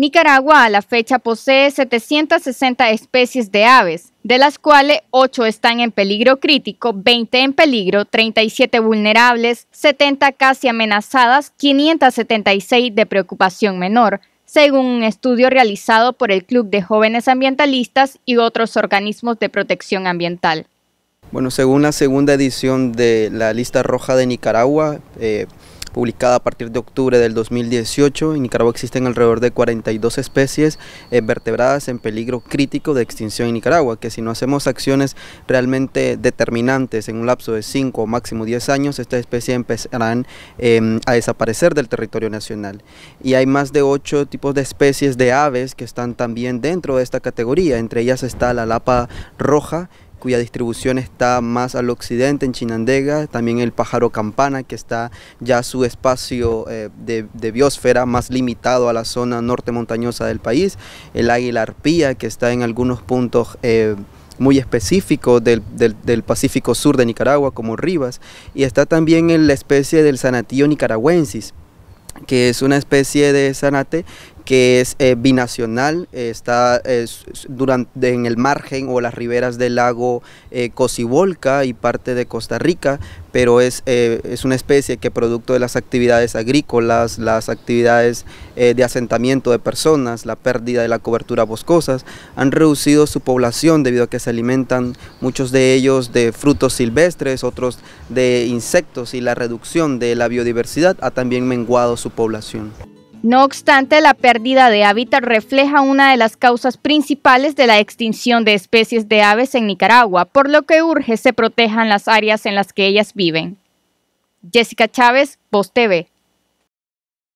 Nicaragua a la fecha posee 760 especies de aves, de las cuales 8 están en peligro crítico, 20 en peligro, 37 vulnerables, 70 casi amenazadas, 576 de preocupación menor, según un estudio realizado por el Club de Jóvenes Ambientalistas y otros organismos de protección ambiental. Bueno, según la segunda edición de la lista roja de Nicaragua, eh, publicada a partir de octubre del 2018. En Nicaragua existen alrededor de 42 especies eh, vertebradas en peligro crítico de extinción en Nicaragua, que si no hacemos acciones realmente determinantes en un lapso de 5 o máximo 10 años, estas especies empezarán em, a desaparecer del territorio nacional. Y hay más de 8 tipos de especies de aves que están también dentro de esta categoría, entre ellas está la lapa roja, cuya distribución está más al occidente, en Chinandega, también el pájaro campana, que está ya su espacio eh, de, biosfera más limitado a la zona norte montañosa del país, el águila arpía, que está en algunos puntos... Eh, muy específicos... del, Pacífico Sur de Nicaragua, como Rivas, y está también en la especie del sanatío nicaragüensis, que es una especie de sanate que es eh, binacional, eh, está en el margen o las riberas del lago eh, Cocibolca y parte de Costa Rica, pero es, una especie que producto de las actividades agrícolas, las actividades de asentamiento de personas, la pérdida de la cobertura boscosa han reducido su población debido a que se alimentan muchos de ellos de frutos silvestres, otros de insectos y la reducción de la biodiversidad ha también menguado su población. No obstante, la pérdida de hábitat refleja una de las causas principales de la extinción de especies de aves en Nicaragua, por lo que urge se protejan las áreas en las que ellas viven. Jessica Chávez, Voz TV.